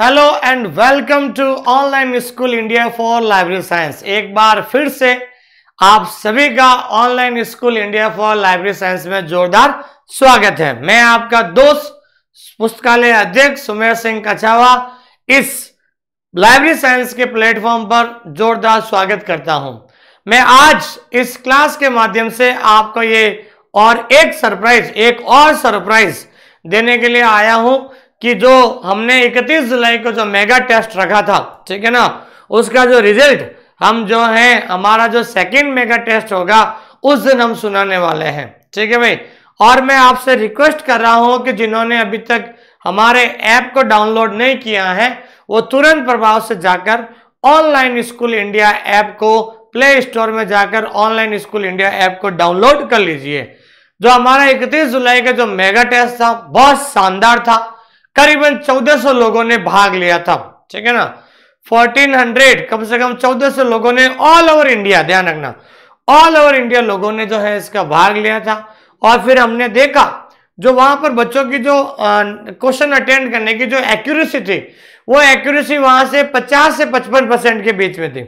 hello and welcome to online school India for library science एक बार फिर से आप सभी का online school India for library science में जोरदार स्वागत है मैं आपका दोस्त पुस्तकालय अध्यक्ष सुमेर सिंह कछावा इस लाइब्रेरी साइंस के प्लेटफॉर्म पर जोरदार स्वागत करता हूं मैं आज इस क्लास के माध्यम से आपको ये और एक सरप्राइज एक और सरप्राइज देने के लिए आया हूं कि जो हमने 31 जुलाई को जो मेगा टेस्ट रखा था ठीक है ना उसका जो रिजल्ट हम जो है हमारा जो सेकंड मेगा टेस्ट होगा उस दिन हम सुनाने वाले हैं ठीक है भाई और मैं आपसे रिक्वेस्ट कर रहा हूं कि जिन्होंने अभी तक हमारे ऐप को डाउनलोड नहीं किया है वो तुरंत प्रभाव से जाकर ऑनलाइन स्कूल इंडिया ऐप को प्ले स्टोर में जाकर ऑनलाइन स्कूल इंडिया ऐप को डाउनलोड कर लीजिए जो हमारा इकतीस जुलाई का जो मेगा टेस्ट था बहुत शानदार था करीबन 1400 लोगों ने भाग लिया था ठीक है ना 1400 कम से कम 1400 लोगों ने ऑल ओवर इंडिया ध्यान रखना ऑल ओवर इंडिया लोगों ने जो है इसका भाग लिया था और फिर हमने देखा जो वहां पर बच्चों की जो क्वेश्चन अटेंड करने की जो एक्यूरेसी थी वो एक्यूरेसी वहां से 50 से 55 परसेंट के बीच में थी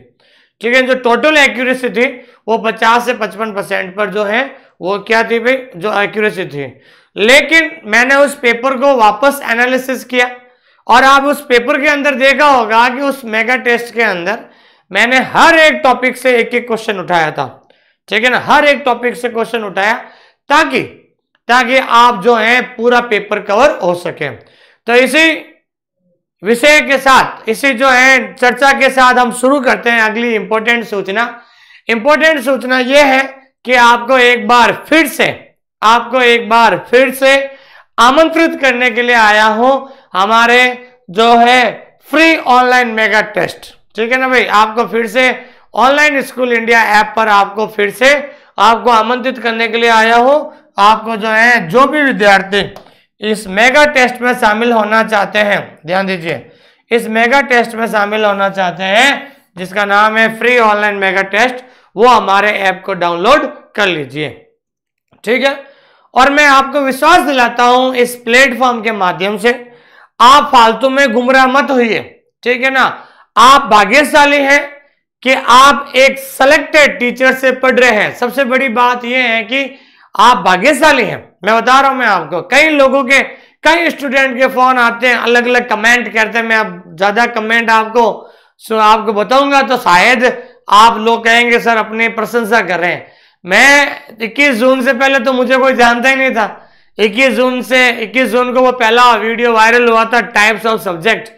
ठीक है जो टोटल एक्यूरेसी थी वो 50 से 55 परसेंट पर जो है वो क्या थी भाई जो एक्यूरेसी थी लेकिन मैंने उस पेपर को वापस एनालिसिस किया और आप उस पेपर के अंदर देखा होगा कि उस मेगा टेस्ट के अंदर मैंने हर एक टॉपिक से एक एक क्वेश्चन उठाया था ठीक है ना हर एक टॉपिक से क्वेश्चन उठाया ताकि ताकि आप जो है पूरा पेपर कवर हो सके तो इसी विषय के साथ इसी जो है चर्चा के साथ हम शुरू करते हैं अगली इंपॉर्टेंट सूचना इंपॉर्टेंट सूचना यह है कि आपको एक बार फिर से आपको एक बार फिर से आमंत्रित करने के लिए आया हूं हमारे जो है फ्री ऑनलाइन मेगा टेस्ट ठीक है ना भाई आपको फिर से ऑनलाइन स्कूल इंडिया ऐप पर आपको फिर से आपको आमंत्रित करने के लिए आया हूं आपको जो है जो भी विद्यार्थी इस मेगा टेस्ट में शामिल होना चाहते हैं ध्यान दीजिए इस मेगा टेस्ट में शामिल होना चाहते हैं जिसका नाम है फ्री ऑनलाइन मेगा टेस्ट वो हमारे ऐप को डाउनलोड कर लीजिए ठीक है और मैं आपको विश्वास दिलाता हूं इस प्लेटफॉर्म के माध्यम से आप फालतू में गुमराह मत होइए ठीक है ना आप भाग्यशाली हैं कि आप एक सेलेक्टेड टीचर से पढ़ रहे हैं सबसे बड़ी बात यह है कि आप भाग्यशाली हैं मैं बता रहा हूं मैं आपको कई लोगों के कई स्टूडेंट के फोन आते हैं अलग अलग कमेंट करते हैं मैं अब ज्यादा कमेंट आपको आपको बताऊंगा तो शायद आप लोग कहेंगे सर अपनी प्रशंसा कर रहे हैं मैं इक्कीस जून से पहले तो मुझे कोई जानता ही नहीं था इक्कीस जून से इक्कीस जून को वो पहला वीडियो वायरल हुआ था टाइप्स ऑफ सब्जेक्ट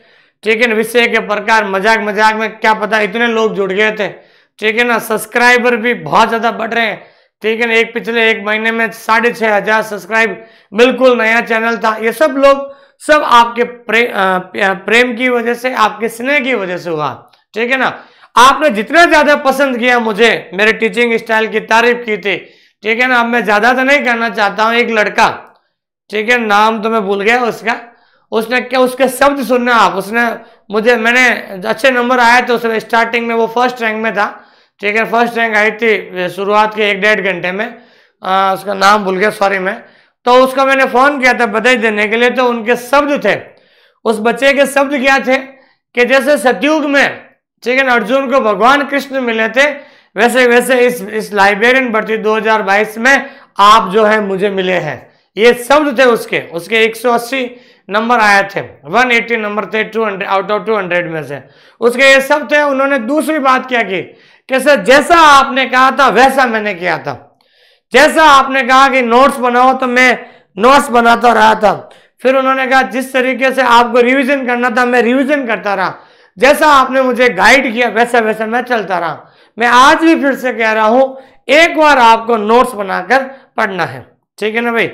ठीक है ना विषय के प्रकार मजाक मजाक में क्या पता इतने लोग जुड़ गए थे ठीक है ना सब्सक्राइबर भी बहुत ज़्यादा बढ़ रहे हैं ठीक है ना एक पिछले एक महीने में साढ़े छह हज़ार सब्सक्राइब बिल्कुल नया चैनल था ये सब लोग सब आपके प्रे, प्रेम की वजह से आपके स्नेह की वजह से हुआ ठीक है ना आपने जितना ज्यादा पसंद किया मुझे मेरे टीचिंग स्टाइल की तारीफ की थी ठीक है ना अब मैं ज्यादा तो नहीं कहना चाहता हूँ एक लड़का ठीक है नाम तो मैं भूल गया उसका उसने क्या उसके शब्द सुनना आप उसने मुझे मैंने अच्छे नंबर आया तो उसने स्टार्टिंग में वो फर्स्ट रैंक में था ठीक है फर्स्ट रैंक आई थी शुरुआत के एक डेढ़ घंटे में आ, उसका नाम भूल गया सॉरी मैं तो उसका मैंने फ़ोन किया था बधाई देने के लिए तो उनके शब्द थे उस बच्चे के शब्द क्या थे कि जैसे सतयुग में ठीक है ना अर्जुन को भगवान कृष्ण मिले थे वैसे वैसे इस इस लाइब्रेरियन भर्ती 2022 में आप जो है मुझे मिले हैं ये शब्द थे उसके उसके 180 नंबर आए थे 180 नंबर थे 200 आउट ऑफ 200 में से उसके ये शब्द थे उन्होंने दूसरी बात क्या की कैसे जैसा आपने कहा था वैसा मैंने किया था जैसा आपने कहा कि नोट्स बनाओ तो मैं नोट्स बनाता रहा था फिर उन्होंने कहा जिस तरीके से आपको रिविजन करना था मैं रिविजन करता रहा जैसा आपने मुझे गाइड किया वैसा वैसा मैं चलता रहा मैं आज भी फिर से कह रहा हूं एक बार आपको नोट्स बनाकर पढ़ना है ठीक है ना भाई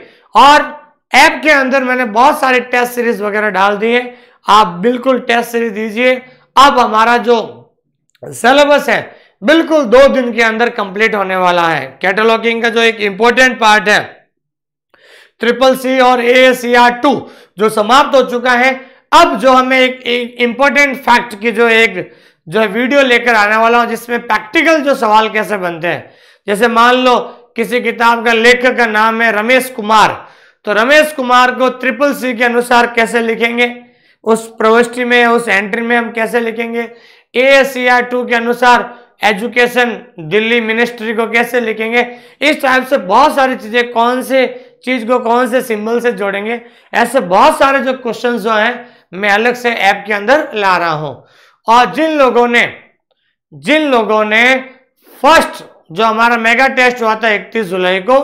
और ऐप के अंदर मैंने बहुत सारे टेस्ट सीरीज वगैरह डाल दिए आप बिल्कुल टेस्ट सीरीज दीजिए अब हमारा जो सिलेबस है बिल्कुल दो दिन के अंदर कंप्लीट होने वाला है कैटलॉगिंग का जो एक इंपॉर्टेंट पार्ट है ट्रिपल सी और ए सी आर टू जो समाप्त हो चुका है अब जो हमें एक, इंपॉर्टेंट फैक्ट की जो एक जो वीडियो लेकर आने वाला हूं जिसमें प्रैक्टिकल जो सवाल कैसे बनते हैं जैसे मान लो किसी किताब का लेखक का नाम है रमेश कुमार तो रमेश कुमार को ट्रिपल सी के अनुसार कैसे लिखेंगे उस प्रविष्टि में उस एंट्री में हम कैसे लिखेंगे ए सी आर टू के अनुसार एजुकेशन दिल्ली मिनिस्ट्री को कैसे लिखेंगे इस टाइप से बहुत सारी चीज़ें कौन से चीज़ को कौन से सिंबल से जोड़ेंगे ऐसे बहुत सारे जो क्वेश्चन जो हैं मैं अलग से ऐप के अंदर ला रहा हूं और जिन लोगों ने जिन लोगों ने फर्स्ट जो हमारा मेगा टेस्ट हुआ था 31 जुलाई को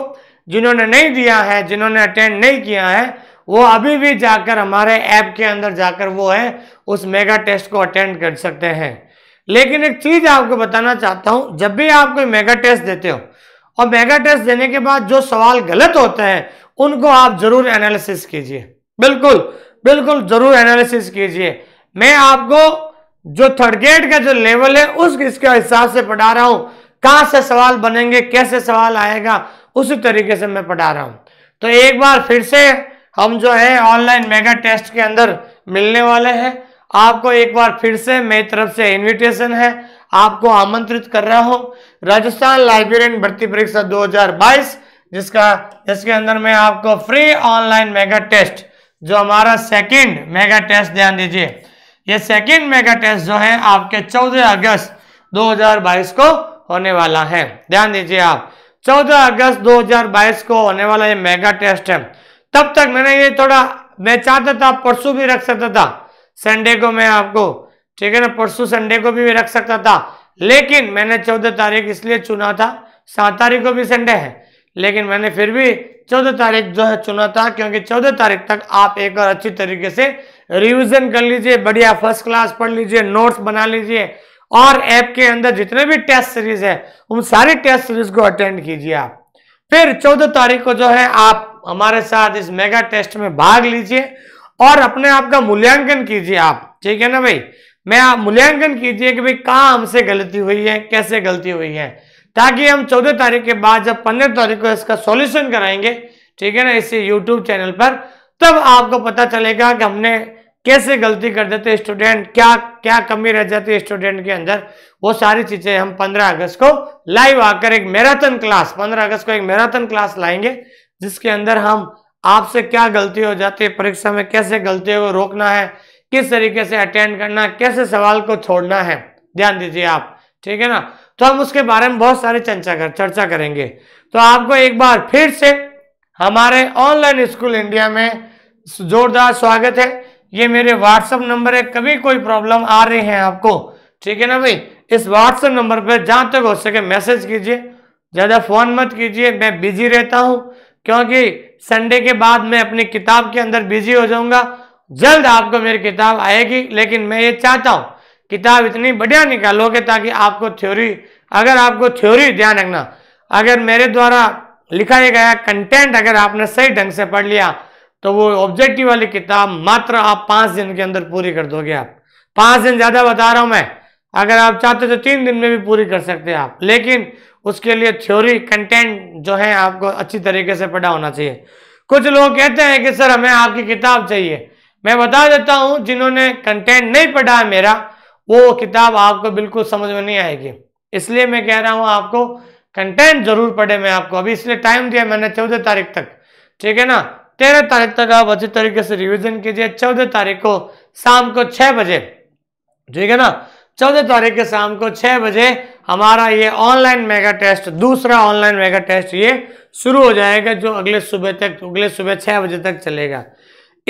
जिन्होंने नहीं दिया है जिन्होंने अटेंड नहीं किया है वो अभी भी जाकर हमारे ऐप के अंदर जाकर वो है उस मेगा टेस्ट को अटेंड कर सकते हैं लेकिन एक चीज़ आपको बताना चाहता हूं जब भी आप कोई मेगा टेस्ट देते हो और मेगा टेस्ट देने के बाद जो सवाल गलत होते हैं उनको आप जरूर एनालिसिस कीजिए बिल्कुल बिल्कुल जरूर एनालिसिस कीजिए मैं आपको जो थर्ड ग्रेड का जो लेवल है उस इसके हिसाब से पढ़ा रहा हूँ कहाँ से सवाल बनेंगे कैसे सवाल आएगा उसी तरीके से मैं पढ़ा रहा हूँ तो एक बार फिर से हम जो है ऑनलाइन मेगा टेस्ट के अंदर मिलने वाले हैं आपको एक बार फिर से मेरी तरफ से इनविटेशन है आपको आमंत्रित कर रहा हूँ राजस्थान लाइब्रेरियन भर्ती परीक्षा 2022 जिसका जिसके अंदर मैं आपको फ्री ऑनलाइन मेगा टेस्ट जो हमारा सेकंड मेगा टेस्ट ध्यान दीजिए ये सेकंड मेगा टेस्ट जो है आपके 14 अगस्त 2022 को होने वाला है ध्यान दीजिए आप 14 अगस्त 2022 को होने वाला ये मेगा टेस्ट है तब तक मैंने ये थोड़ा मैं चाहता था परसों भी रख सकता था संडे को मैं आपको ठीक है ना परसों संडे को भी रख सकता था लेकिन मैंने चौदह तारीख इसलिए चुना था सात तारीख को भी संडे है लेकिन मैंने फिर भी चौदह तारीख जो है चुना था क्योंकि चौदह तारीख तक आप एक और अच्छी तरीके से रिविजन कर लीजिए बढ़िया फर्स्ट क्लास पढ़ लीजिए नोट्स बना लीजिए और ऐप के अंदर जितने भी टेस्ट सीरीज है उन सारे टेस्ट सीरीज को अटेंड कीजिए आप फिर चौदह तारीख को जो है आप हमारे साथ इस मेगा टेस्ट में भाग लीजिए और अपने आप का मूल्यांकन कीजिए आप ठीक है ना भाई मैं आप मूल्यांकन कीजिए कि भाई कहाँ हमसे गलती हुई है कैसे गलती हुई है ताकि हम चौदह तारीख के बाद जब पंद्रह तारीख को इसका सॉल्यूशन कराएंगे ठीक है ना इसी यूट्यूब चैनल पर तब आपको पता चलेगा कि हमने कैसे गलती कर देते स्टूडेंट क्या क्या कमी रह जाती है स्टूडेंट के अंदर वो सारी चीज़ें हम 15 अगस्त को लाइव आकर एक मैराथन क्लास 15 अगस्त को एक मैराथन क्लास लाएंगे जिसके अंदर हम आपसे क्या गलती हो जाती है परीक्षा में कैसे गलतियों को रोकना है किस तरीके से अटेंड करना है कैसे सवाल को छोड़ना है ध्यान दीजिए आप ठीक है ना तो हम उसके बारे में बहुत सारे चर्चा कर चर्चा करेंगे तो आपको एक बार फिर से हमारे ऑनलाइन स्कूल इंडिया में जोरदार स्वागत है ये मेरे व्हाट्सअप नंबर है कभी कोई प्रॉब्लम आ रही है आपको ठीक है ना भाई इस व्हाट्सअप नंबर पर जहाँ तक हो सके मैसेज कीजिए ज़्यादा फ़ोन मत कीजिए मैं बिजी रहता हूँ क्योंकि संडे के बाद मैं अपनी किताब के अंदर बिजी हो जाऊँगा जल्द आपको मेरी किताब आएगी लेकिन मैं ये चाहता हूँ किताब इतनी बढ़िया निकालोगे ताकि आपको थ्योरी अगर आपको थ्योरी ध्यान रखना अगर मेरे द्वारा लिखा गया कंटेंट अगर आपने सही ढंग से पढ़ लिया तो वो ऑब्जेक्टिव वाली किताब मात्र आप पाँच दिन के अंदर पूरी कर दोगे आप पाँच दिन ज़्यादा बता रहा हूँ मैं अगर आप चाहते तो तीन दिन में भी पूरी कर सकते हैं आप लेकिन उसके लिए थ्योरी कंटेंट जो है आपको अच्छी तरीके से पढ़ा होना चाहिए कुछ लोग कहते हैं कि सर हमें आपकी किताब चाहिए मैं बता देता हूँ जिन्होंने कंटेंट नहीं पढ़ा है मेरा वो किताब आपको बिल्कुल समझ में नहीं आएगी इसलिए मैं कह रहा हूँ आपको कंटेंट जरूर पढ़े मैं आपको अभी इसलिए टाइम दिया मैंने चौदह तारीख तक ठीक है ना तेरह तारीख तक आप अच्छे तरीके से रिविजन कीजिए चौदह तारीख को शाम को छः बजे ठीक है ना चौदह तारीख के शाम को छः बजे हमारा ये ऑनलाइन मेगा टेस्ट दूसरा ऑनलाइन मेगा टेस्ट ये शुरू हो जाएगा जो अगले सुबह तक अगले सुबह छः बजे तक चलेगा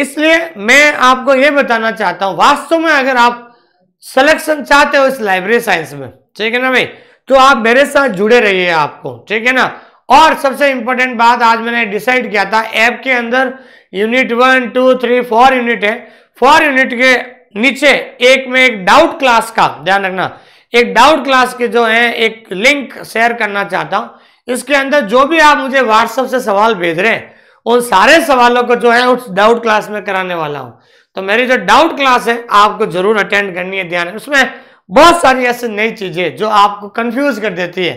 इसलिए मैं आपको ये बताना चाहता हूँ वास्तव में अगर आप सिलेक्शन चाहते हो इस लाइब्रेरी साइंस में ठीक है ना भाई तो आप मेरे साथ जुड़े रहिए आपको ठीक है ना और सबसे इंपॉर्टेंट बात आज मैंने डिसाइड किया था ऐप के अंदर unit one two three four unit है फोर यूनिट के नीचे एक में एक डाउट क्लास का ध्यान रखना एक डाउट क्लास के जो है एक लिंक शेयर करना चाहता हूं इसके अंदर जो भी आप मुझे व्हाट्सएप से सवाल भेज रहे हैं उन सारे सवालों को जो है उस डाउट क्लास में कराने वाला हूं तो मेरी जो डाउट क्लास है आपको जरूर अटेंड करनी है ध्यान उसमें बहुत सारी ऐसी नई चीजें जो आपको कंफ्यूज कर देती है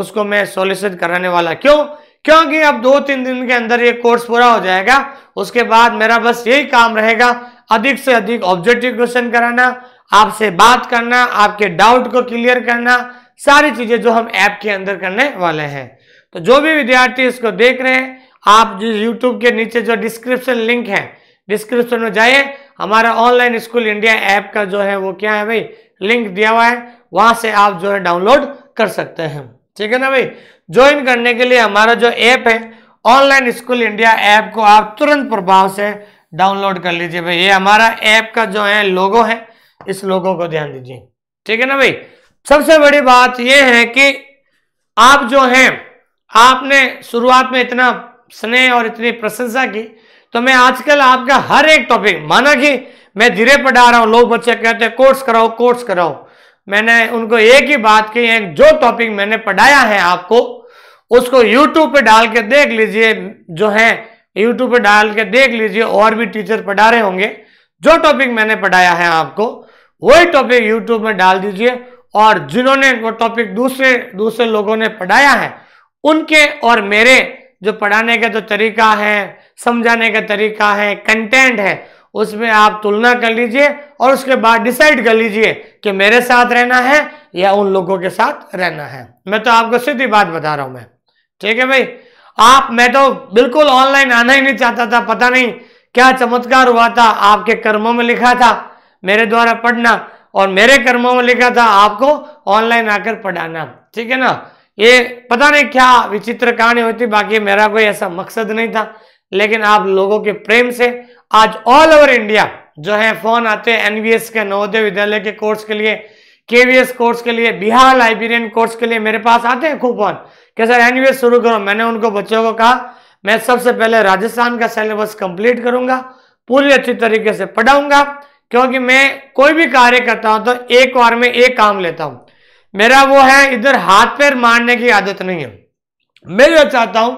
उसको मैं सोल्यूशन कराने वाला क्यों क्योंकि अब दो तीन दिन के अंदर ये कोर्स पूरा हो जाएगा उसके बाद मेरा बस यही काम रहेगा अधिक से अधिक ऑब्जेक्टिव क्वेश्चन कराना आपसे बात करना आपके डाउट को क्लियर करना सारी चीजें जो हम ऐप के अंदर करने वाले हैं तो जो भी विद्यार्थी इसको देख रहे हैं आप जो यूट्यूब के नीचे जो डिस्क्रिप्शन लिंक है डिस्क्रिप्शन में जाइए हमारा ऑनलाइन स्कूल इंडिया ऐप का जो है वो क्या है भाई लिंक दिया हुआ है वहां से आप जो है डाउनलोड कर सकते हैं ठीक है ना भाई ज्वाइन करने के लिए हमारा जो ऐप है ऑनलाइन स्कूल इंडिया ऐप को आप तुरंत प्रभाव से डाउनलोड कर लीजिए भाई ये हमारा ऐप का जो है लोगो है इस लोगो को ध्यान दीजिए ठीक है ना भाई सबसे बड़ी बात यह है कि आप जो हैं आपने शुरुआत में इतना स्नेह और इतनी प्रशंसा की तो मैं आजकल आपका हर एक टॉपिक माना कि मैं धीरे पढ़ा रहा हूँ लोग बच्चे कहते हैं कोर्स कराओ कोर्स कराओ मैंने उनको एक ही बात कही है जो टॉपिक मैंने पढ़ाया है आपको उसको यूट्यूब पे डाल के देख लीजिए जो है यूट्यूब पे डाल के देख लीजिए और भी टीचर पढ़ा रहे होंगे जो टॉपिक मैंने पढ़ाया है आपको वही टॉपिक यूट्यूब में डाल दीजिए और जिन्होंने वो टॉपिक दूसरे दूसरे लोगों ने पढ़ाया है उनके और मेरे जो पढ़ाने का जो तरीका है समझाने का तरीका है कंटेंट है उसमें आप तुलना कर लीजिए और उसके बाद डिसाइड कर लीजिए कि मेरे साथ रहना है या उन लोगों के साथ रहना है मैं तो आपको सीधी बात बता रहा हूं मैं ठीक है भाई आप मैं तो बिल्कुल ऑनलाइन आना ही नहीं चाहता था पता नहीं क्या चमत्कार हुआ था आपके कर्मों में लिखा था मेरे द्वारा पढ़ना और मेरे कर्मों में लिखा था आपको ऑनलाइन आकर पढ़ाना ठीक है ना ये पता नहीं क्या विचित्र कहानी होती बाकी मेरा कोई ऐसा मकसद नहीं था लेकिन आप लोगों के प्रेम से आज ऑल ओवर इंडिया जो है फोन आते हैं एनवीएस के नवोदय विद्यालय के कोर्स के लिए केवीएस कोर्स के लिए बिहार लाइब्रेरियन कोर्स के लिए मेरे पास आते हैं खूब फोन कि सर एनवीएस शुरू करो मैंने उनको बच्चों को कहा मैं सबसे पहले राजस्थान का सिलेबस कंप्लीट करूंगा पूरी अच्छी तरीके से पढ़ाऊंगा क्योंकि मैं कोई भी कार्य करता हूं तो एक बार में एक काम लेता हूं मेरा वो है इधर हाथ पैर मारने की आदत नहीं है मैं जो चाहता हूं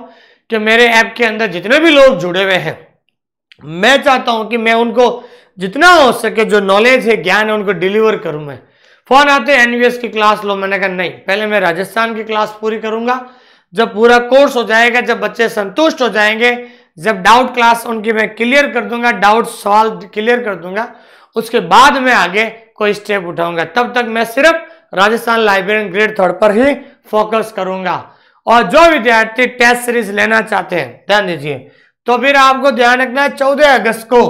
कि मेरे ऐप के अंदर जितने भी लोग जुड़े हुए हैं मैं चाहता हूं कि मैं उनको जितना हो सके जो नॉलेज है ज्ञान है उनको डिलीवर करूं मैं फोन आते हैं एनवीएस की क्लास लो मैंने कहा नहीं पहले मैं राजस्थान की क्लास पूरी करूंगा जब पूरा कोर्स हो जाएगा जब बच्चे संतुष्ट हो जाएंगे जब डाउट क्लास उनकी मैं क्लियर कर दूंगा डाउट सवाल क्लियर कर दूंगा उसके बाद मैं आगे कोई स्टेप उठाऊंगा तब तक मैं सिर्फ राजस्थान लाइब्रेरियन ग्रेड थर्ड पर ही फोकस करूंगा और जो विद्यार्थी टेस्ट सीरीज लेना चाहते हैं ध्यान दीजिए तो फिर आपको ध्यान रखना है चौदह अगस्त को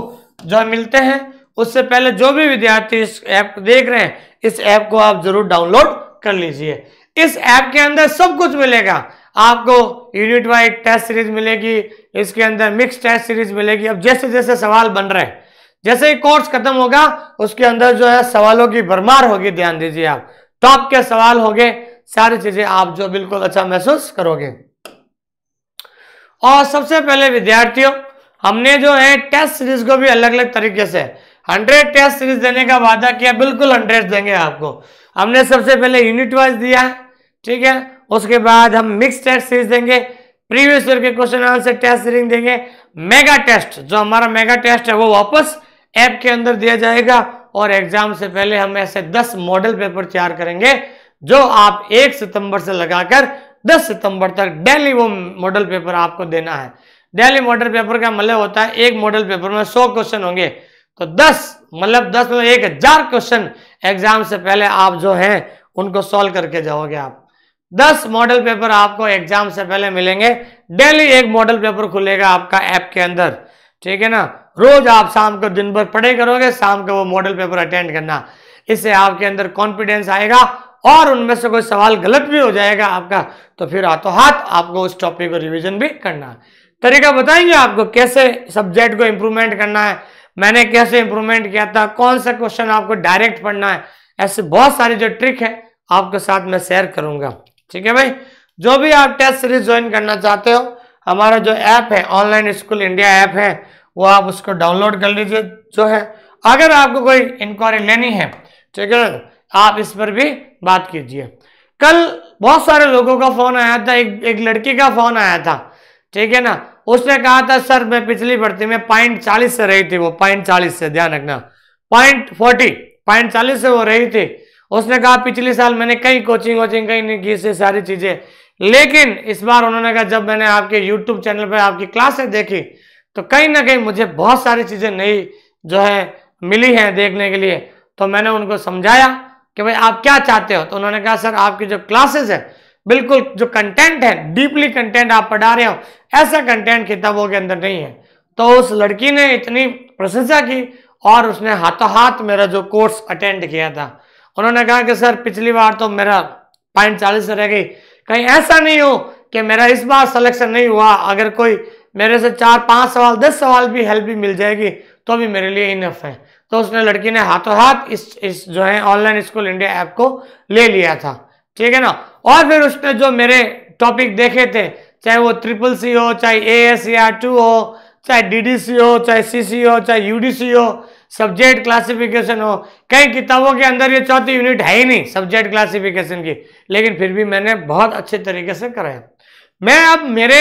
जो मिलते हैं उससे पहले जो भी विद्यार्थी इस ऐप देख रहे हैं इस ऐप को आप जरूर डाउनलोड कर लीजिए इस ऐप के अंदर सब कुछ मिलेगा आपको यूनिट वाइज टेस्ट सीरीज मिलेगी इसके अंदर मिक्स टेस्ट सीरीज मिलेगी अब जैसे जैसे सवाल बन रहे हैं जैसे ही कोर्स खत्म होगा उसके अंदर जो है सवालों की भरमार होगी ध्यान दीजिए आप टॉप तो के सवाल हो गए सारी चीजें आप जो बिल्कुल अच्छा महसूस करोगे और सबसे पहले विद्यार्थियों हमने जो है टेस्ट सीरीज को भी अलग अलग तरीके से हंड्रेड टेस्ट सीरीज देने का वादा किया बिल्कुल हंड्रेड देंगे आपको हमने सबसे पहले यूनिट वाइज दिया है ठीक है उसके बाद हम मिक्स टेस्ट सीरीज देंगे प्रीवियस ईयर के क्वेश्चन आंसर टेस्ट सीरीज देंगे मेगा टेस्ट जो हमारा मेगा टेस्ट है वो वापस ऐप के अंदर दिया जाएगा और एग्जाम से पहले हम ऐसे दस मॉडल पेपर तैयार करेंगे जो आप 1 सितंबर से लगाकर 10 सितंबर तक डेली वो मॉडल पेपर आपको देना है डेली मॉडल पेपर का मतलब होता है एक मॉडल पेपर में 100 क्वेश्चन होंगे तो 10 मतलब 10 में एक हजार क्वेश्चन एग्जाम से पहले आप जो हैं उनको सॉल्व करके जाओगे आप 10 मॉडल पेपर आपको एग्जाम से पहले मिलेंगे डेली एक मॉडल पेपर खुलेगा आपका ऐप के अंदर ठीक है ना रोज आप शाम को दिन भर पढ़े करोगे शाम को वो मॉडल पेपर अटेंड करना इससे आपके अंदर कॉन्फिडेंस आएगा और उनमें से कोई सवाल गलत भी हो जाएगा आपका तो फिर हाथों हाथ आपको उस टॉपिक को रिविजन भी करना है तरीका बताएंगे आपको कैसे सब्जेक्ट को इम्प्रूवमेंट करना है मैंने कैसे इंप्रूवमेंट किया था कौन सा क्वेश्चन आपको डायरेक्ट पढ़ना है ऐसे बहुत सारे जो ट्रिक है आपके साथ मैं शेयर करूंगा ठीक है भाई जो भी आप टेस्ट सीरीज ज्वाइन करना चाहते हो हमारा जो ऐप है ऑनलाइन स्कूल इंडिया ऐप है वो आप उसको डाउनलोड कर लीजिए जो है अगर आपको कोई इंक्वायरी लेनी है ठीक है आप इस पर भी बात कीजिए कल बहुत सारे लोगों का फोन आया था एक एक लड़की का फोन आया था ठीक है ना उसने कहा था सर मैं पिछली भर्ती में पॉइंट चालीस से रही थी वो पॉइंट चालीस से ध्यान रखना पॉइंट फोर्टी पॉइंट चालीस से वो रही थी उसने कहा पिछले साल मैंने कई कोचिंग वोचिंग कहीं नहीं की से सारी चीज़ें लेकिन इस बार उन्होंने कहा जब मैंने आपके यूट्यूब चैनल पर आपकी क्लासे देखी तो कहीं ना कहीं मुझे बहुत सारी चीज़ें नई जो है मिली है देखने के लिए तो मैंने उनको समझाया कि भाई आप क्या चाहते हो तो उन्होंने कहा सर आपकी जो क्लासेस है बिल्कुल जो कंटेंट है डीपली कंटेंट आप पढ़ा रहे हो ऐसा कंटेंट किताबों के अंदर नहीं है तो उस लड़की ने इतनी प्रशंसा की और उसने हाथों हाथ मेरा जो कोर्स अटेंड किया था उन्होंने कहा कि सर पिछली बार तो मेरा पॉइंट चालीस रह गई कहीं ऐसा नहीं हो कि मेरा इस बार सिलेक्शन नहीं हुआ अगर कोई मेरे से चार पांच सवाल दस सवाल भी हेल्प भी मिल जाएगी तो भी मेरे लिए इनफ है तो उसने लड़की ने हाथों हाथ इस इस जो है ऑनलाइन स्कूल इंडिया ऐप को ले लिया था ठीक है ना और फिर उसने जो मेरे टॉपिक देखे थे चाहे वो ट्रिपल सी हो चाहे ए एस या टू हो चाहे डी डी सी हो चाहे सी सी हो चाहे यू डी सी हो सब्जेक्ट क्लासिफिकेशन हो कई किताबों के अंदर ये चौथी यूनिट है ही नहीं सब्जेक्ट क्लासिफिकेशन की लेकिन फिर भी मैंने बहुत अच्छे तरीके से कराया मैं अब मेरे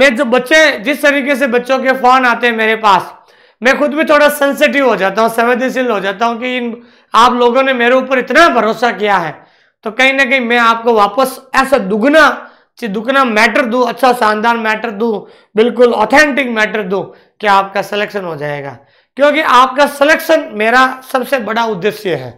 मैं जो बच्चे जिस तरीके से बच्चों के फोन आते हैं मेरे पास मैं खुद भी थोड़ा सेंसिटिव हो जाता हूँ संवेदनशील हो जाता हूँ कि इन आप लोगों ने मेरे ऊपर इतना भरोसा किया है तो कहीं ना कहीं मैं आपको वापस ऐसा दुगना दुगना मैटर दू अच्छा शानदार मैटर दू बिल्कुल ऑथेंटिक मैटर दू कि आपका सिलेक्शन हो जाएगा क्योंकि आपका सिलेक्शन मेरा सबसे बड़ा उद्देश्य है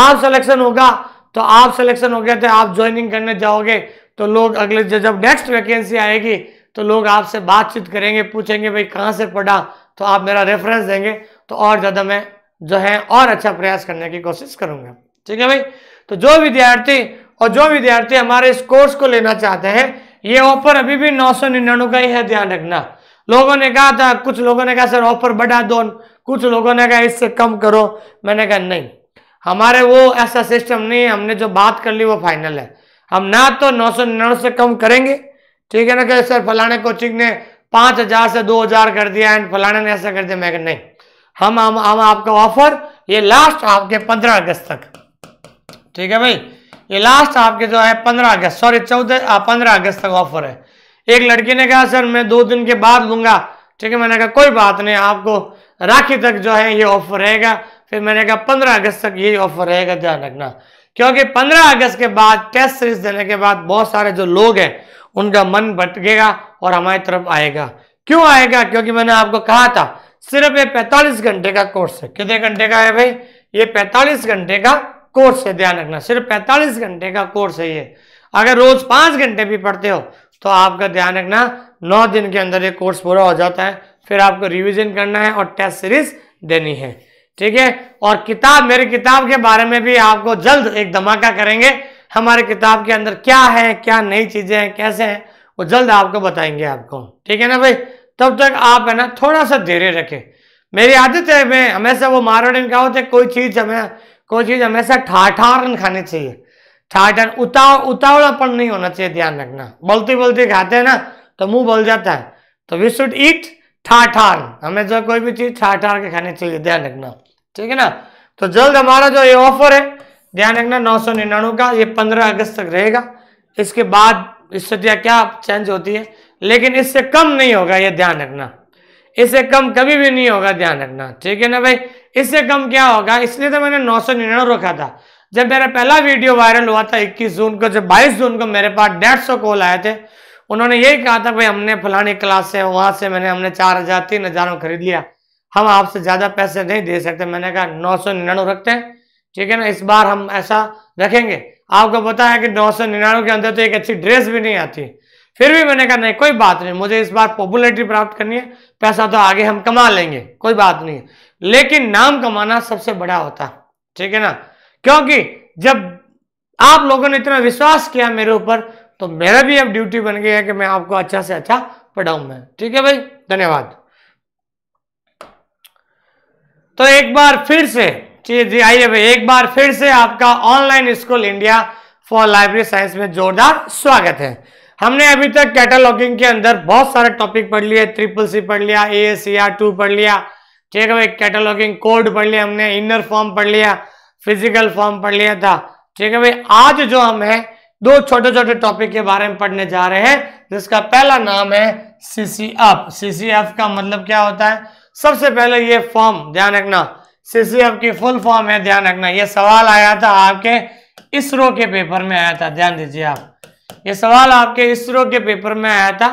आप सिलेक्शन होगा तो आप सिलेक्शन हो गए थे तो आप ज्वाइनिंग करने जाओगे तो लोग अगले जब नेक्स्ट वैकेंसी आएगी तो लोग आपसे बातचीत करेंगे पूछेंगे भाई कहाँ से पढ़ा तो आप मेरा रेफरेंस देंगे तो और ज़्यादा मैं जो है और अच्छा प्रयास करने की कोशिश करूंगा ठीक है भाई तो जो विद्यार्थी और जो विद्यार्थी हमारे इस कोर्स को लेना चाहते हैं ये ऑफर अभी भी नौ सौ निन्यानवे का ही है ध्यान रखना लोगों ने कहा था कुछ लोगों ने कहा सर ऑफर बढ़ा दो कुछ लोगों ने कहा इससे कम करो मैंने कहा नहीं हमारे वो ऐसा सिस्टम नहीं है हमने जो बात कर ली वो फाइनल है हम ना तो नौ सौ निन्यानवे से कम करेंगे ठीक है ना कि सर फलाने कोचिंग ने पांच हजार से दो हजार कर दिया एंड फलाने ने ऐसा कर दिया मैं नहीं हम हम हम आपका ऑफर ये लास्ट आपके पंद्रह अगस्त तक ठीक है भाई ये लास्ट आपके जो है पंद्रह अगस्त सॉरी चौदह पंद्रह अगस्त तक ऑफर है एक लड़की ने कहा सर मैं दो दिन के बाद लूंगा ठीक है मैंने कहा कोई बात नहीं आपको राखी तक जो है ये ऑफर रहेगा फिर मैंने कहा पंद्रह अगस्त तक ये ऑफर रहेगा ध्यान रखना क्योंकि पंद्रह अगस्त के बाद टेस्ट सीरीज देने के बाद बहुत सारे जो लोग हैं उनका मन भटकेगा और हमारी तरफ आएगा क्यों आएगा क्योंकि मैंने आपको कहा था सिर्फ ये 45 घंटे का कोर्स है कितने घंटे का है भाई ये 45 घंटे का कोर्स है ध्यान रखना सिर्फ 45 घंटे का कोर्स है ये अगर रोज पांच घंटे भी पढ़ते हो तो आपका ध्यान रखना नौ दिन के अंदर ये कोर्स पूरा हो जाता है फिर आपको रिविजन करना है और टेस्ट सीरीज देनी है ठीक है और किताब मेरी किताब के बारे में भी आपको जल्द एक धमाका करेंगे हमारे किताब के अंदर क्या है क्या नई चीज़ें हैं कैसे हैं वो जल्द आपको बताएंगे आपको ठीक है ना भाई तब तक आप है ना थोड़ा सा धीरे रखें मेरी आदत है मैं हमेशा वो मारोडन का होते कोई चीज़ हमें कोई चीज़ हमेशा ठाठारन खानी चाहिए ठाठन उताव उतावड़ापन नहीं होना चाहिए ध्यान रखना बलती बलती खाते हैं ना तो मुंह बल जाता है तो वी शुड ईट ठाठार हमें जो कोई भी चीज़ ठाठार के खानी चाहिए ध्यान रखना ठीक है ना तो जल्द हमारा जो ये ऑफर है ध्यान रखना नौ सौ निन्यानवे का ये पंद्रह अगस्त तक रहेगा इसके बाद स्थितियाँ क्या चेंज होती है लेकिन इससे कम नहीं होगा ये ध्यान रखना इससे कम कभी भी नहीं होगा ध्यान रखना ठीक है ना भाई इससे कम क्या होगा इसलिए तो मैंने नौ सौ निन्यानवे रखा था जब मेरा पहला वीडियो वायरल हुआ था इक्कीस जून को जब बाईस जून को मेरे पास डेढ़ सौ कॉल आए थे उन्होंने यही कहा था भाई हमने फलानी क्लास से वहाँ से मैंने हमने चार हज़ार तीन हज़ार में खरीद लिया हम आपसे ज़्यादा पैसे नहीं दे सकते मैंने कहा नौ सौ निन्यानवे रखते हैं ठीक है ना इस बार हम ऐसा रखेंगे आपको पता है कि नौ सौ निन्यानवे के अंदर तो एक अच्छी ड्रेस भी नहीं आती फिर भी मैंने कहा नहीं कोई बात नहीं मुझे इस बार पॉपुलरिटी प्राप्त करनी है पैसा तो आगे हम कमा लेंगे कोई बात नहीं है लेकिन नाम कमाना सबसे बड़ा होता ठीक है ना क्योंकि जब आप लोगों ने इतना विश्वास किया मेरे ऊपर तो मेरा भी अब ड्यूटी बन गया है कि मैं आपको अच्छा से अच्छा पढ़ाऊ मैं ठीक है भाई धन्यवाद तो एक बार फिर से चलिए जी आइए भाई एक बार फिर से आपका online school India for library science में जोरदार स्वागत है हमने अभी तक कैटलॉगिंग के अंदर बहुत सारे टॉपिक पढ़ लिए ट्रिपल सी पढ़ लिया A S C R two पढ़ लिया ठीक है भाई कैटलॉगिंग कोड पढ़ लिया हमने इनर फॉर्म पढ़ लिया फिजिकल फॉर्म पढ़ लिया था ठीक है भाई आज जो हम है दो छोटे छोटे टॉपिक के बारे में पढ़ने जा रहे हैं जिसका पहला नाम है सीसीएफ सीसीएफ का मतलब क्या होता है सबसे पहले ये फॉर्म ध्यान रखना सीसीएफ की फुल फॉर्म है ध्यान रखना ये सवाल आया था आपके इसरो के पेपर में आया था ध्यान दीजिए आप ये सवाल आपके इसरो के पेपर में आया था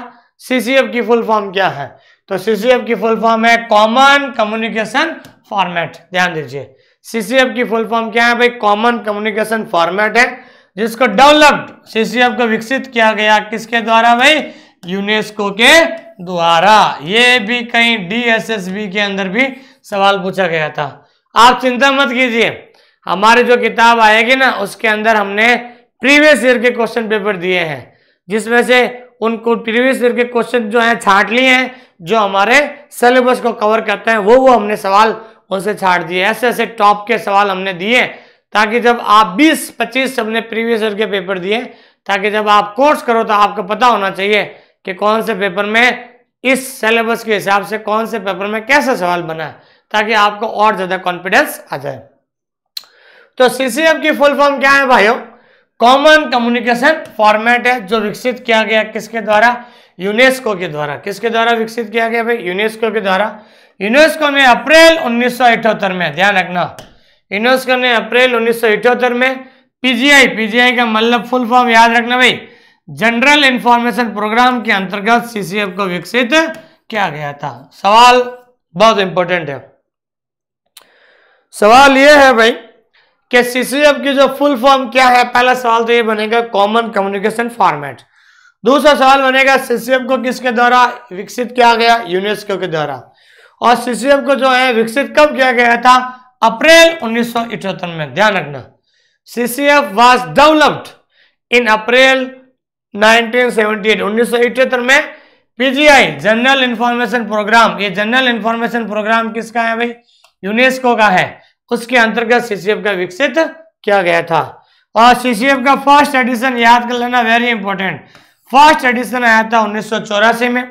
सीसीएफ की फुल फॉर्म क्या है तो सीसीएफ की फुल फॉर्म है कॉमन कम्युनिकेशन फॉर्मेट ध्यान दीजिए सीसीएफ की फुल फॉर्म क्या है भाई कॉमन कम्युनिकेशन फॉर्मेट है जिसको डेवलप्ड सीसीएफ को विकसित किया गया किसके द्वारा भाई यूनेस्को के द्वारा ये भी कहीं डीएसएसबी के अंदर भी सवाल पूछा गया था आप चिंता मत कीजिए हमारी जो किताब आएगी ना उसके अंदर हमने प्रीवियस ईयर के क्वेश्चन पेपर दिए हैं जिसमें से उनको प्रीवियस ईयर के क्वेश्चन जो हैं छाट लिए हैं जो हमारे सिलेबस को कवर करते हैं वो वो हमने सवाल उनसे छाट दिए ऐसे ऐसे टॉप के सवाल हमने दिए ताकि जब आप 20-25 सबने प्रीवियस ईयर के पेपर दिए ताकि जब आप कोर्स करो तो आपको पता होना चाहिए कि कौन से पेपर में इस सिलेबस के हिसाब से कौन से पेपर में कैसा सवाल बना है ताकि आपको और ज़्यादा कॉन्फिडेंस आ जाए तो सीसीएफ की फुल फॉर्म क्या है भाइयों कॉमन कम्युनिकेशन फॉर्मेट है जो विकसित किया गया किसके द्वारा यूनेस्को के द्वारा किसके द्वारा विकसित किया गया भाई यूनेस्को के द्वारा यूनेस्को ने अप्रैल उन्नीस में ध्यान रखना यूनेस्को ने अप्रैल उन्नीस में पीजीआई पीजीआई का मतलब फुल फॉर्म याद रखना भाई जनरल इंफॉर्मेशन प्रोग्राम के अंतर्गत सीसीएफ को विकसित किया गया था सवाल बहुत इंपॉर्टेंट है सवाल ये है भाई कि सीसीएफ की जो फुल फॉर्म क्या है पहला सवाल तो ये बनेगा कॉमन कम्युनिकेशन फॉर्मेट दूसरा सवाल बनेगा सीसीएफ को किसके द्वारा विकसित किया गया यूनेस्को के द्वारा और सीसीएफ को जो है विकसित कब किया गया था अप्रैल उन्नीस में ध्यान रखना CCF was developed in April 1978 1978 में पीजीआई जनरल इंफॉर्मेशन प्रोग्राम ये जनरल इंफॉर्मेशन प्रोग्राम किसका है भाई यूनेस्को का है उसके अंतर्गत सीसीएफ का विकसित किया गया था और सीसीएफ का फर्स्ट एडिशन याद कर लेना वेरी इंपॉर्टेंट फर्स्ट एडिशन आया था उन्नीस में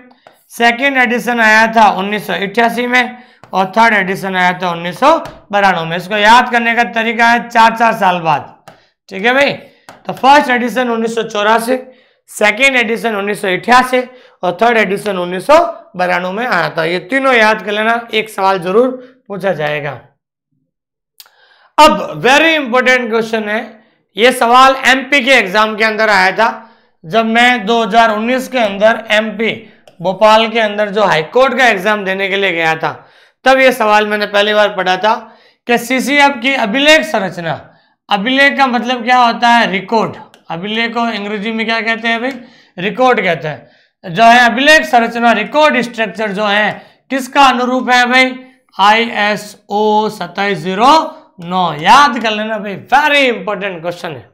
सेकेंड एडिशन आया था उन्नीस में और थर्ड एडिशन आया था उन्नीस में इसको याद करने का तरीका है चार चार साल बाद ठीक है भाई तो फर्स्ट एडिशन उन्नीस सेकेंड एडिशन उन्नीस और थर्ड एडिशन उन्नीस में आया था ये तीनों याद कर लेना एक सवाल जरूर पूछा जाएगा अब वेरी इंपॉर्टेंट क्वेश्चन है ये सवाल एमपी के एग्जाम के अंदर आया था जब मैं 2019 के अंदर एमपी भोपाल के अंदर जो हाईकोर्ट का एग्जाम देने के लिए गया था तब ये सवाल मैंने पहली बार पढ़ा था कि सीसीएफ की अभिलेख संरचना अभिलेख का मतलब क्या होता है रिकॉर्ड अभिलेख को अंग्रेजी में क्या कहते हैं भाई रिकॉर्ड कहते हैं जो है अभिलेख संरचना रिकॉर्ड स्ट्रक्चर जो है किसका अनुरूप है भाई आई एस ओ सताइस जीरो नौ याद कर लेना भाई वेरी इंपॉर्टेंट क्वेश्चन है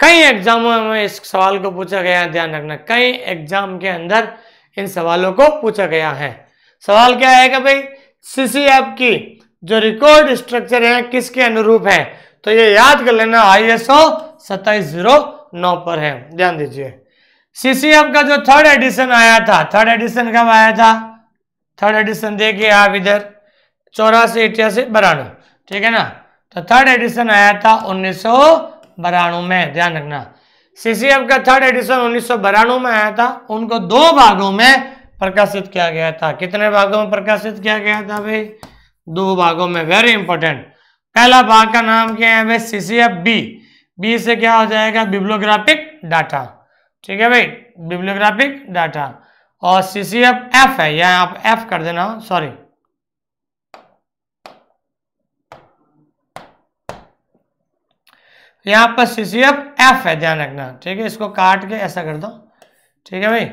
कई एग्जामों में इस सवाल को पूछा गया है ध्यान रखना कई एग्जाम के अंदर इन सवालों को पूछा गया है सवाल क्या है कि भाई सीसीएफ की जो रिकॉर्ड स्ट्रक्चर है किसके अनुरूप है तो ये याद कर लेना आई एस ओ सत्ताईस जीरो नौ पर है ध्यान दीजिए सीसीएफ का जो थर्ड एडिशन आया था थर्ड एडिशन कब आया था थर्ड एडिशन देखिए आप इधर चौरासी अठासी बरानवे ठीक है ना तो थर्ड एडिशन आया था उन्नीस में ध्यान रखना सीसीएफ का थर्ड एडिशन उन्नीस में आया था उनको दो भागों में प्रकाशित किया गया था कितने भागों में प्रकाशित किया गया था भाई दो भागों में वेरी इंपॉर्टेंट पहला भाग का नाम क्या है भाई सीसीएफ बी बी से क्या हो जाएगा बिब्लोग्राफिक डाटा ठीक है भाई बिब्लोग्राफिक डाटा और सीसीएफ एफ है यहाँ आप एफ कर देना सॉरी यहाँ पर सी सी एफ एफ है ध्यान रखना ठीक है इसको काट के ऐसा कर दो ठीक है भाई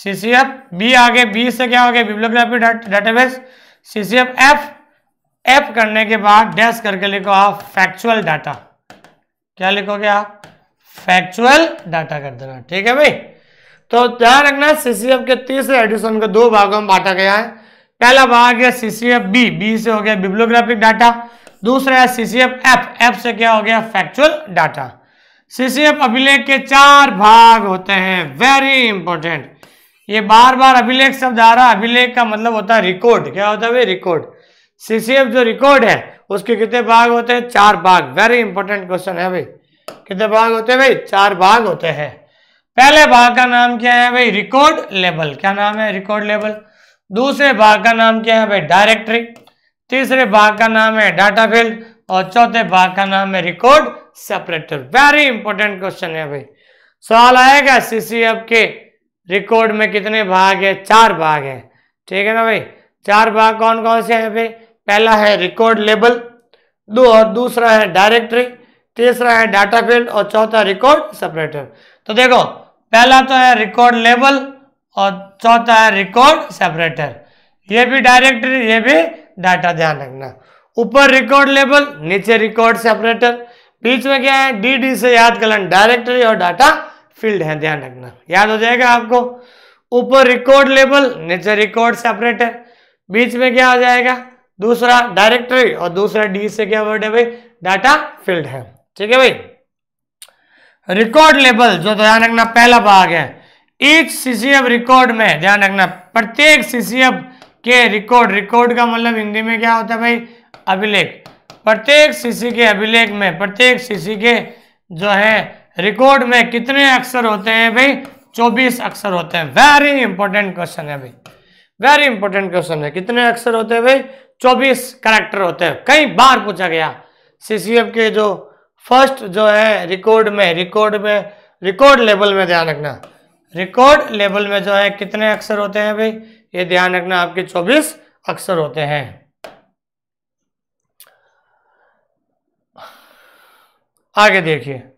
सी सी एफ बी आगे बी से क्या हो गया bibliography database C C F F F करने के बाद डैश करके लिखो आप फैक्चुअल डाटा क्या लिखोगे आप फैक्चुअल डाटा कर देना ठीक है भाई तो ध्यान रखना सी सी एफ के तीसरे एडिशन को दो भागों में बांटा गया है पहला भाग है एफ बी बी से हो गया बिब्लोग्राफिक डाटा दूसरा है सीसीएफ एफ एफ से क्या हो गया फैक्चुअल डाटा सीसीएफ अभिलेख के चार भाग होते हैं वेरी इंपॉर्टेंट ये बार बार अभिलेख शब्द आ रहा अभिलेख का मतलब होता है रिकॉर्ड क्या होता है भाई रिकॉर्ड सीसीएफ जो रिकॉर्ड है उसके कितने भाग होते हैं चार भाग वेरी इंपॉर्टेंट क्वेश्चन है भाई कितने भाग होते हैं भाई चार भाग होते हैं पहले भाग का नाम क्या है भाई रिकॉर्ड लेबल क्या नाम है रिकॉर्ड लेबल दूसरे भाग का नाम क्या है भाई डायरेक्टरी तीसरे भाग का नाम है डाटा फील्ड और चौथे भाग का नाम है record separator very important question है भाई सवाल आएगा सीसीएफ के रिकॉर्ड में कितने भाग है चार भाग है ठीक है ना भाई चार भाग कौन कौन से हैं भाई पहला है रिकॉर्ड लेबल दो और दूसरा है डायरेक्टरी तीसरा है डाटा फील्ड और चौथा रिकॉर्ड सेपरेटर तो देखो पहला तो है रिकॉर्ड लेबल और चौथा है रिकॉर्ड सेपरेटर ये भी डायरेक्टरी ये भी डाटा ध्यान रखना ऊपर रिकॉर्ड लेबल नीचे रिकॉर्ड सेपरेटर बीच में क्या है डी डी से याद कलन डायरेक्टरी और डाटा फील्ड है ध्यान रखना याद हो जाएगा आपको ऊपर रिकॉर्ड लेबल नीचे रिकॉर्ड सेपरेटर बीच में क्या हो जाएगा दूसरा डायरेक्टरी और दूसरा डी से क्या वर्ड है भाई डाटा फील्ड है ठीक है भाई रिकॉर्ड लेबल जो ध्यान रखना पहला भाग है एक सीसीएफ रिकॉर्ड में ध्यान रखना प्रत्येक सीसीएफ के रिकॉर्ड रिकॉर्ड का मतलब हिंदी में क्या होता है भाई अभिलेख प्रत्येक सीसी के अभिलेख में प्रत्येक सीसी के जो है रिकॉर्ड में कितने अक्षर होते हैं भाई 24 अक्षर होते हैं वेरी इंपॉर्टेंट क्वेश्चन है भाई वेरी इंपॉर्टेंट क्वेश्चन है कितने अक्षर होते हैं भाई 24 करेक्टर होते हैं कई बार पूछा गया सीसीएफ के जो फर्स्ट जो है रिकॉर्ड में रिकॉर्ड में रिकॉर्ड लेवल में ध्यान रखना रिकॉर्ड लेवल में जो है कितने अक्षर होते हैं भाई ये ध्यान रखना आपके 24 अक्षर होते हैं आगे देखिए